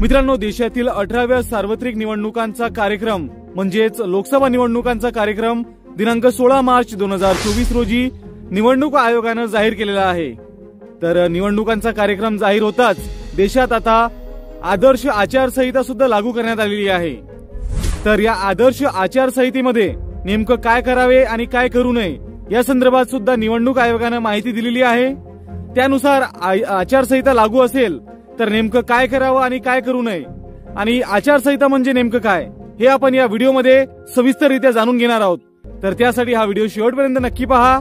मित्रांनो देशातील अठराव्या सार्वत्रिक निवडणुकांचा कार्यक्रम म्हणजेच लोकसभा निवडणुकांचा कार्यक्रम दिनांक सोळा मार्च दोन हजार चोवीस रोजी निवडणूक आयोगानं जाहीर केलेला आहे तर निवडणुकांचा कार्यक्रम जाहीर होताच देशात आता आदर्श आचारसंहिता सुद्धा लागू करण्यात आलेली आहे तर या आदर्श आचारसंहितेमध्ये नेमकं काय करावे आणि काय करू नये या संदर्भात सुद्धा निवडणूक आयोगानं माहिती दिलेली आहे त्यानुसार आचारसंहिता लागू असेल तर नेमकं काय करावं आणि काय करू नये आणि आचारसंहिता म्हणजे नेमकं काय हे आपण या व्हिडिओमध्ये सविस्तररित्या जाणून घेणार आहोत तर त्यासाठी हा व्हिडिओ शेवटपर्यंत नक्की पहा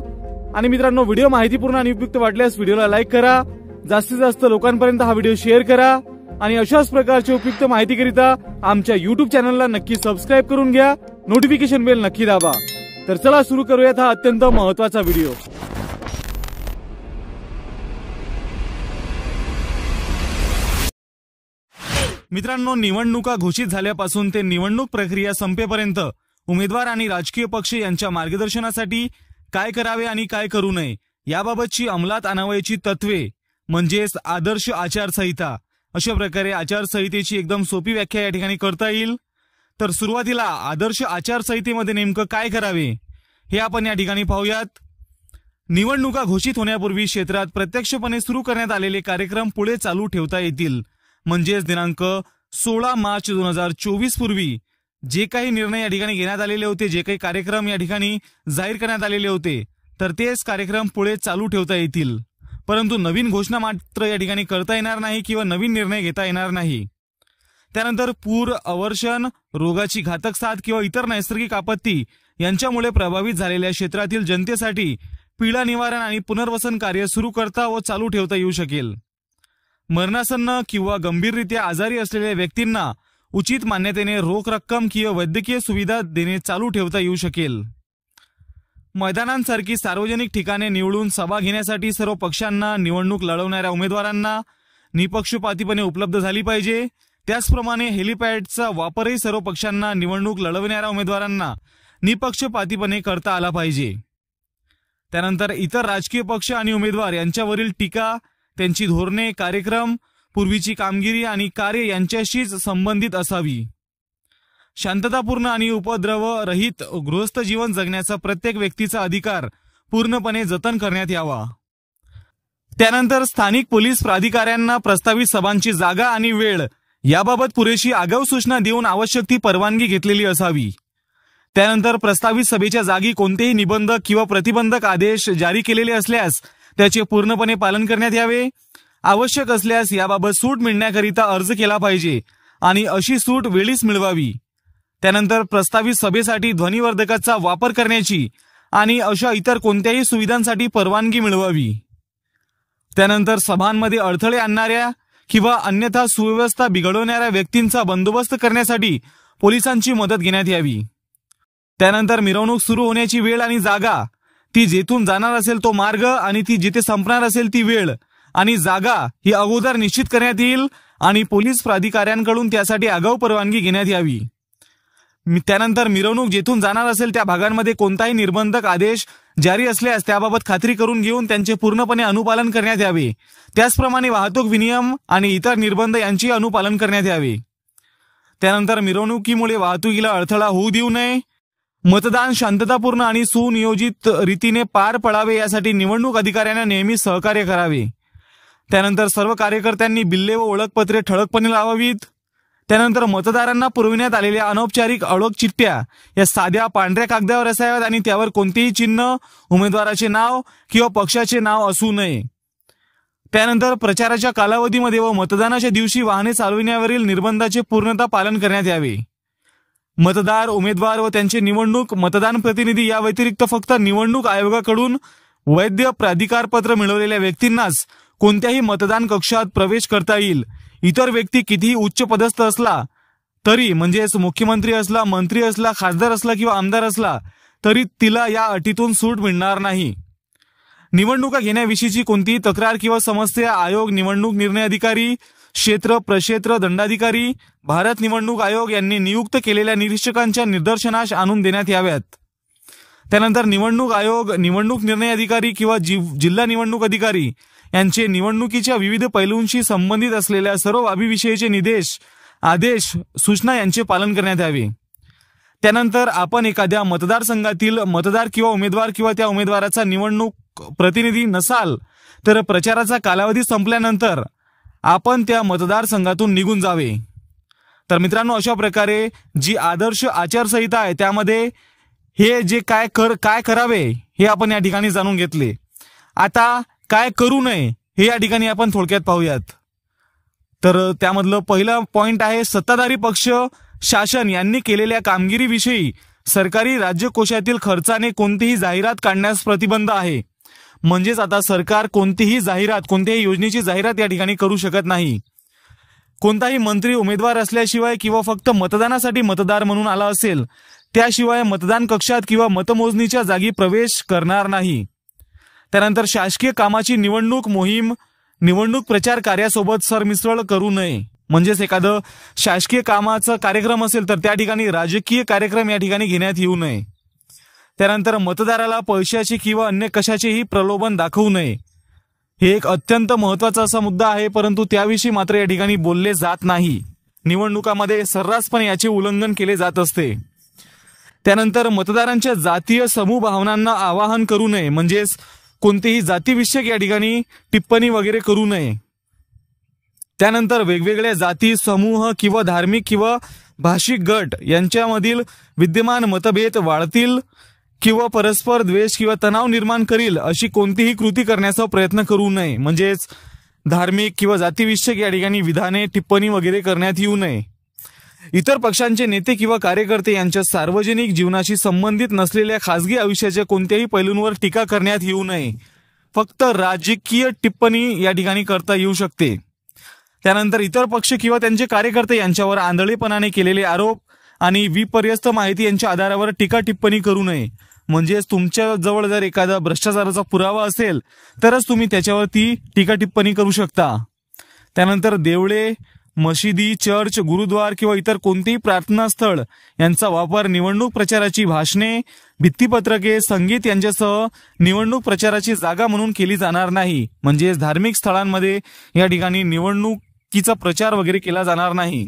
आणि मित्रांनो व्हिडिओ माहितीपूर्ण आणि उपयुक्त वाटल्यास व्हिडिओला लाईक करा जास्तीत जास्त लोकांपर्यंत हा व्हिडिओ शेअर करा आणि अशाच प्रकारची उपयुक्त माहितीकरिता आमच्या युट्यूब चॅनलला नक्की सबस्क्राईब करून घ्या नोटिफिकेशन बेल नक्की दाबा तर चला सुरू करूयात हा अत्यंत महत्वाचा व्हिडिओ मित्रांनो निवडणुका घोषित झाल्यापासून ते निवडणूक प्रक्रिया संपेपर्यंत उमेदवार आणि राजकीय पक्ष यांच्या मार्गदर्शनासाठी काय करावे आणि काय करू नये याबाबतची अंमलात आणावयाची तत्वे म्हणजेच आदर्श आचारसंहिता अशा प्रकारे आचारसंहितेची एकदम सोपी व्याख्या या ठिकाणी करता येईल तर सुरुवातीला आदर्श आचारसंहितेमध्ये नेमकं काय करावे हे आपण या ठिकाणी पाहूयात निवडणुका घोषित होण्यापूर्वी क्षेत्रात प्रत्यक्षपणे सुरू करण्यात आलेले कार्यक्रम पुढे चालू ठेवता येतील म्हणजेच दिनांक सोळा मार्च दोन हजार चोवीस पूर्वी जे काही निर्णय या ठिकाणी घेण्यात आलेले होते जे काही कार्यक्रम या ठिकाणी जाहीर करण्यात आलेले होते तर तेच कार्यक्रम पुढे चालू ठेवता येतील परंतु नवीन घोषणा मात्र या ठिकाणी करता येणार नाही किंवा नवीन निर्णय घेता येणार नाही त्यानंतर पूर अवर्षण रोगाची घातक साथ किंवा इतर नैसर्गिक आपत्ती यांच्यामुळे प्रभावित झालेल्या क्षेत्रातील जनतेसाठी पीडा निवारण आणि पुनर्वसन कार्य सुरू करता व चालू ठेवता येऊ शकेल मरणासन्न किंवा गंभीररित्या आजारी असलेल्या व्यक्तींना उचित मान्यतेने रोख रक्कम किंवा वैद्यकीय सुविधा देणे चालू ठेवता येऊ शकेल मैदानांसारखी सार्वजनिक ठिकाणे निवडून सभा घेण्यासाठी सर्व पक्षांना निवडणूक लढवणाऱ्या उमेदवारांना निपक्षपातीपणे उपलब्ध झाली पाहिजे त्याचप्रमाणे हेलिपॅडचा वापरही सर्व पक्षांना निवडणूक लढवणाऱ्या उमेदवारांना निपक्षपातीपणे करता आला पाहिजे त्यानंतर इतर राजकीय पक्ष आणि उमेदवार यांच्यावरील टीका त्यांची धोरणे कार्यक्रम पूर्वीची कामगिरी आणि कार्य यांच्याशीच संबंधित असावी शांततापूर्ण आणि उपद्रव रहित गृहस्थ जीवन जगण्याचा प्रत्येक व्यक्तीचा अधिकार पूर्णपणे जतन करण्यात यावा त्यानंतर स्थानिक पोलीस प्राधिकाऱ्यांना प्रस्तावित सभांची जागा आणि वेळ याबाबत पुरेशी आगाऊ सूचना देऊन आवश्यक ती परवानगी घेतलेली असावी त्यानंतर प्रस्तावित सभेच्या जागी कोणतेही निबंधक किंवा प्रतिबंधक आदेश जारी केलेले असल्यास त्याचे पूर्णपणे पालन करण्यात यावे आवश्यक असल्यास याबाबत सूट मिळण्याकरिता अर्ज केला पाहिजे आणि अशी सूट वेळीच मिळवावी त्यानंतर प्रस्तावित सभेसाठी ध्वनिवर्धकाचा वापर करण्याची आणि अशा इतर कोणत्याही सुविधांसाठी परवानगी मिळवावी त्यानंतर सभांमध्ये अडथळे आणणाऱ्या किंवा अन्यथा सुव्यवस्था बिघडवणाऱ्या व्यक्तींचा बंदोबस्त करण्यासाठी पोलिसांची मदत घेण्यात यावी त्यानंतर मिरवणूक सुरू होण्याची वेळ आणि जागा ती जेथून जाणार असेल तो मार्ग आणि ती जिथे संपणार असेल ती वेळ आणि जागा ही अगोदर निश्चित करण्यात येईल आणि पोलीस प्राधिकाऱ्यांकडून त्यासाठी आगाऊ परवानगी घेण्यात यावी त्यानंतर मिरवणूक जेथून जाणार असेल त्या भागांमध्ये कोणताही निर्बंधक आदेश जारी असल्यास त्याबाबत खात्री करून घेऊन त्यांचे पूर्णपणे अनुपालन करण्यात यावे त्याचप्रमाणे वाहतूक विनियम आणि इतर निर्बंध यांची अनुपालन करण्यात यावे त्यानंतर मिरवणुकीमुळे वाहतुकीला अडथळा होऊ देऊ नये मतदान शांततापूर्ण आणि सुनियोजित रीतीने पार पडावे यासाठी निवडणूक अधिकाऱ्यांना नेहमी सहकार्य करावे त्यानंतर सर्व कार्यकर्त्यांनी बिल्ले व ओळखपत्रे ठळकपणे लावावीत त्यानंतर मतदारांना पुरविण्यात आलेल्या अनौपचारिक अळोख चिठ्ठ्या या साध्या पांढऱ्या कागदावर असाव्यात आणि त्यावर कोणतेही चिन्ह उमेदवाराचे नाव किंवा पक्षाचे नाव असू नये त्यानंतर प्रचाराच्या कालावधीमध्ये व मतदानाच्या दिवशी वाहने चालविण्यावरील निर्बंधाचे पूर्णतः पालन करण्यात यावे मतदार उमेदवार व त्यांची निवडणूक मतदान प्रतिनिधी या व्यतिरिक्त फक्त निवडणूक आयोगाकडून वैद्य प्राधिकारपत्र मिळवलेल्या व्यक्तींनाच कोणत्याही मतदान कक्षात प्रवेश करता येईल इतर व्यक्ती कितीही उच्च पदस्थ असला तरी म्हणजेच मुख्यमंत्री असला मंत्री असला खासदार असला किंवा आमदार असला तरी तिला या अटीतून सूट मिळणार नाही निवडणुका घेण्याविषयीची कोणतीही तक्रार किंवा समस्या आयोग निवडणूक निर्णय अधिकारी क्षेत्र प्रक्षेत्र दंडाधिकारी भारत निवडणूक आयोग यांनी नियुक्त केलेल्या निरीक्षकांच्या निदर्शनास आणून देण्यात याव्यात त्यानंतर निवडणूक आयोग निवडणूक निर्णय अधिकारी किंवा जिल्हा निवडणूक अधिकारी यांचे निवडणुकीच्या विविध पैलूंशी संबंधित असलेल्या सर्व बाबीविषयीचे निदेश आदेश सूचना यांचे पालन करण्यात यावे त्यानंतर आपण एखाद्या मतदारसंघातील मतदार किंवा उमेदवार किंवा त्या उमेदवाराचा निवडणूक प्रतिनिधी नसाल तर प्रचाराचा कालावधी संपल्यानंतर आपण त्या मतदारसंघातून निघून जावे तर मित्रांनो अशा प्रकारे जी आदर्श आचारसंहिता आहे त्यामध्ये हे जे काय कर काय करावे हे आपण या ठिकाणी जाणून घेतले आता काय करू नये हे या ठिकाणी आपण थोडक्यात पाहूयात तर त्यामधलं पहिला पॉइंट आहे सत्ताधारी पक्ष शासन यांनी केलेल्या कामगिरीविषयी सरकारी राज्यकोशातील खर्चाने कोणतीही जाहिरात काढण्यास प्रतिबंध आहे म्हणजेच आता सरकार कोणतीही जाहिरात कोणत्याही योजनेची जाहिरात या ठिकाणी करू शकत नाही कोणताही मंत्री उमेदवार असल्याशिवाय किंवा फक्त मतदानासाठी मतदार म्हणून आला असेल त्याशिवाय मतदान कक्षात किंवा मतमोजणीच्या जागी प्रवेश करणार नाही त्यानंतर शासकीय कामाची निवडणूक मोहीम निवडणूक प्रचार कार्यासोबत सरमिसळ करू नये म्हणजेच एखादं शासकीय कामाचा कार्यक्रम असेल तर त्या ठिकाणी राजकीय कार्यक्रम या ठिकाणी घेण्यात येऊ नये त्यानंतर मतदाराला पैशाची किंवा अन्य कशाचेही प्रलोभन दाखवू नये हे एक अत्यंत महत्वाचा असा मुद्दा आहे परंतु त्याविषयी मात्र या ठिकाणी बोलले जात नाही निवडणुकामध्ये सर्रासपणे याचे उल्लंघन केले जात असते त्यानंतर मतदारांच्या जातीय समूह भावनांना आवाहन करू नये म्हणजेच कोणतीही जातीविषयक या ठिकाणी टिप्पणी वगैरे करू नये त्यानंतर वेगवेगळ्या जाती समूह किंवा धार्मिक किंवा भाषिक गट यांच्यामधील विद्यमान मतभेद वाढतील किंवा परस्पर द्वेष किंवा तणाव निर्माण करील अशी कोणतीही कृती करण्याचा प्रयत्न करू नये म्हणजेच धार्मिक किंवा जातीविषयक या ठिकाणी विधाने टिप्पणी वगैरे करण्यात येऊ नये इतर पक्षांचे नेते किंवा कार्यकर्ते यांच्या सार्वजनिक जीवनाशी संबंधित नसलेल्या खासगी आयुष्याच्या कोणत्याही पैलूंवर टीका करण्यात येऊ नये फक्त राजकीय टिप्पणी या ठिकाणी करता येऊ शकते त्यानंतर इतर पक्ष किंवा त्यांचे कार्यकर्ते यांच्यावर आंधळेपणाने केलेले आरोप आणि विपर्यस्त माहिती यांच्या आधारावर टीका टिप्पणी करू नये म्हणजेच तुमच्या जवळ जर एखादा भ्रष्टाचाराचा पुरावा असेल तरच तुम्ही त्याच्यावरती टीका टिप्पणी करू शकता त्यानंतर देवळे मशिदी चर्च गुरुद्वार किंवा इतर कोणतेही प्रार्थनास्थळ यांचा वापर निवडणूक प्रचाराची भाषणे भित्तीपत्रके संगीत यांच्यासह निवडणूक प्रचाराची जागा म्हणून केली जाणार नाही म्हणजेच धार्मिक स्थळांमध्ये या ठिकाणी निवडणुकीचा प्रचार वगैरे केला जाणार नाही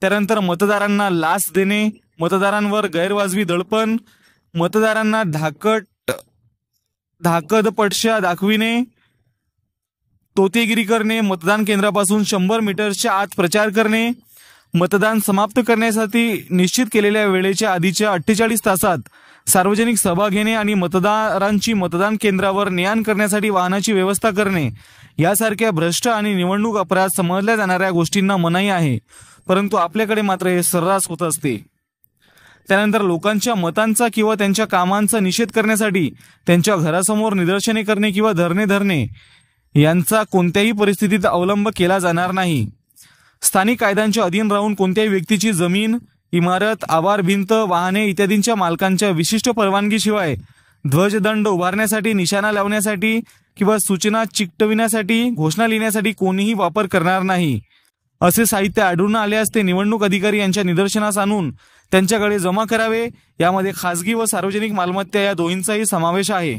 त्यानंतर मतदारांना लाच देणे मतदारांवर गैरवाजवी दडपण मतदारांना धाकट धाकद पडशा दाखविणे तोतेगिरी करणे मतदान केंद्रापासून शंभर मीटरच्या आत प्रचार करणे मतदान समाप्त करण्यासाठी निश्चित केलेल्या वेळेच्या आधीच्या अठ्ठेचाळीस तासात सार्वजनिक सभा घेणे आणि मतदारांची मतदान केंद्रावर नेआण करण्यासाठी वाहनाची व्यवस्था करणे यासारख्या भ्रष्ट आणि निवडणूक अपराध समजल्या जाणाऱ्या गोष्टींना मनाई आहे परंतु आपल्याकडे मात्र हे सर्रास होत असते त्यानंतर लोकांच्या मतांचा किंवा त्यांच्या कामांचा निषेध करण्यासाठी त्यांच्या घरासमोर निदर्शने करणे किंवा धरणे धरणे यांचा कोणत्याही परिस्थितीत अवलंब केला जाणार नाही स्थानिक कायद्यांच्या अधीन राहून कोणत्याही व्यक्तीची जमीन इमारत आवार भिंत वाहने इत्यादींच्या मालकांच्या विशिष्ट परवानगीशिवाय ध्वजदंड उभारण्यासाठी निशाणा लावण्यासाठी किंवा सूचना चिकटविण्यासाठी घोषणा लिहिण्यासाठी कोणीही वापर करणार नाही असे साहित्य आढळून आल्यास ते निवडणूक अधिकारी यांच्या निदर्शनास आणून त्यांच्याकडे जमा करावे यामध्ये खाजगी व सार्वजनिक मालमत्ता या दोहींचाही समावेश आहे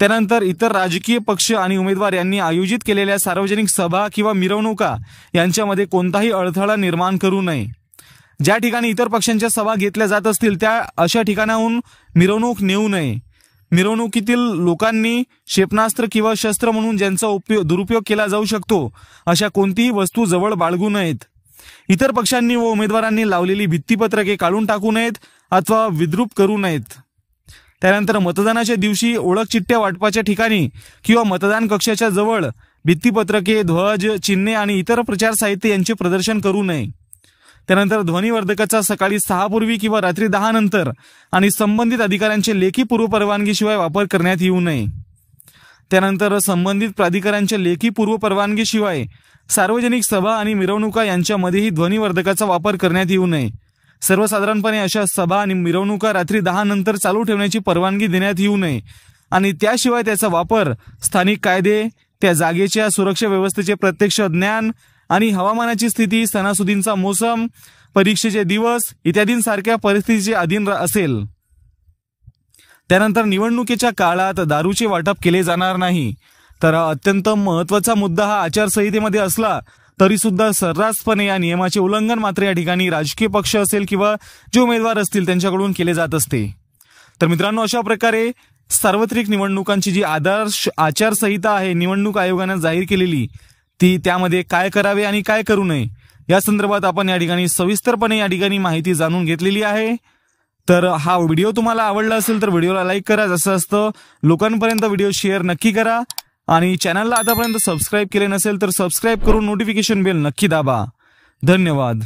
त्यानंतर इतर राजकीय पक्ष आणि उमेदवार यांनी आयोजित केलेल्या सार्वजनिक सभा किंवा मिरवणुका यांच्यामध्ये कोणताही अडथळा निर्माण करू नये ज्या ठिकाणी इतर पक्षांच्या सभा घेतल्या जात असतील त्या अशा ठिकाणाहून मिरवणूक नेऊ नये मिरवणुकीतील लोकांनी क्षेपणास्त्र किंवा शस्त्र म्हणून ज्यांचा उपयोग दुरुपयोग केला जाऊ शकतो अशा कोणतीही वस्तू जवळ बाळगू नयेत इतर पक्षांनी व उमेदवारांनी लावलेली भित्तीपत्रके काढून टाकू नयेत अथवा विद्रूप करू नयेत त्यानंतर मतदानाच्या दिवशी ओळख चिठ्ठ्या वाटपाच्या ठिकाणी किंवा मतदान कक्षाच्या जवळ भित्तीपत्रके ध्वज चिन्हे आणि इतर प्रचार साहित्य यांचे प्रदर्शन करू नये त्यानंतर ध्वनीवर्धकाचा सकाळी पूर्वी किंवा रात्री दहा नंतर आणि संबंधित अधिकाऱ्यांचे लेखी पूर्व परवानगीशिवाय वापर करण्यात येऊ नये त्यानंतर संबंधित प्राधिकाऱ्यांच्या लेखी पूर्व परवानगीशिवाय सार्वजनिक सभा आणि मिरवणुका यांच्यामध्येही ध्वनिवर्धकाचा वापर करण्यात येऊ नये सर्वसाधारणपणे अशा सभा आणि मिरवणुका रात्री दहा नंतर चालू ठेवण्याची परवानगी देण्यात येऊ नये आणि त्याशिवाय त्याचा वापर स्थानिक कायदे त्या जागेच्या सुरक्षा व्यवस्थेचे प्रत्यक्ष ज्ञान आणि हवामानाची स्थिती सणासुदींचा मोसम परीक्षेचे दिवस इत्यादींसारख्या परिस्थितीचे अधीन असेल त्यानंतर निवडणुकीच्या काळात दारूचे वाटप केले जाणार नाही तर अत्यंत महत्वाचा मुद्दा हा आचारसंहितेमध्ये असला तरी सुद्धा सर्रासपणे या नियमाचे उल्लंघन मात्र या ठिकाणी राजकीय पक्ष असेल किंवा जे उमेदवार असतील त्यांच्याकडून केले जात असते तर मित्रांनो अशा प्रकारे सार्वत्रिक निवडणुकांची जी आदर्श आचारसंहिता आहे निवडणूक आयोगानं जाहीर केलेली ती त्यामध्ये काय करावे आणि काय करू नये या संदर्भात आपण या ठिकाणी सविस्तरपणे या ठिकाणी माहिती जाणून घेतलेली आहे तर हा व्हिडिओ तुम्हाला आवडला असेल तर व्हिडिओला लाईक करा जसं असतं लोकांपर्यंत व्हिडिओ शेअर नक्की करा आणि चॅनलला आतापर्यंत सबस्क्राईब केले नसेल तर सबस्क्राईब करून नोटिफिकेशन बेल नक्की दाबा धन्यवाद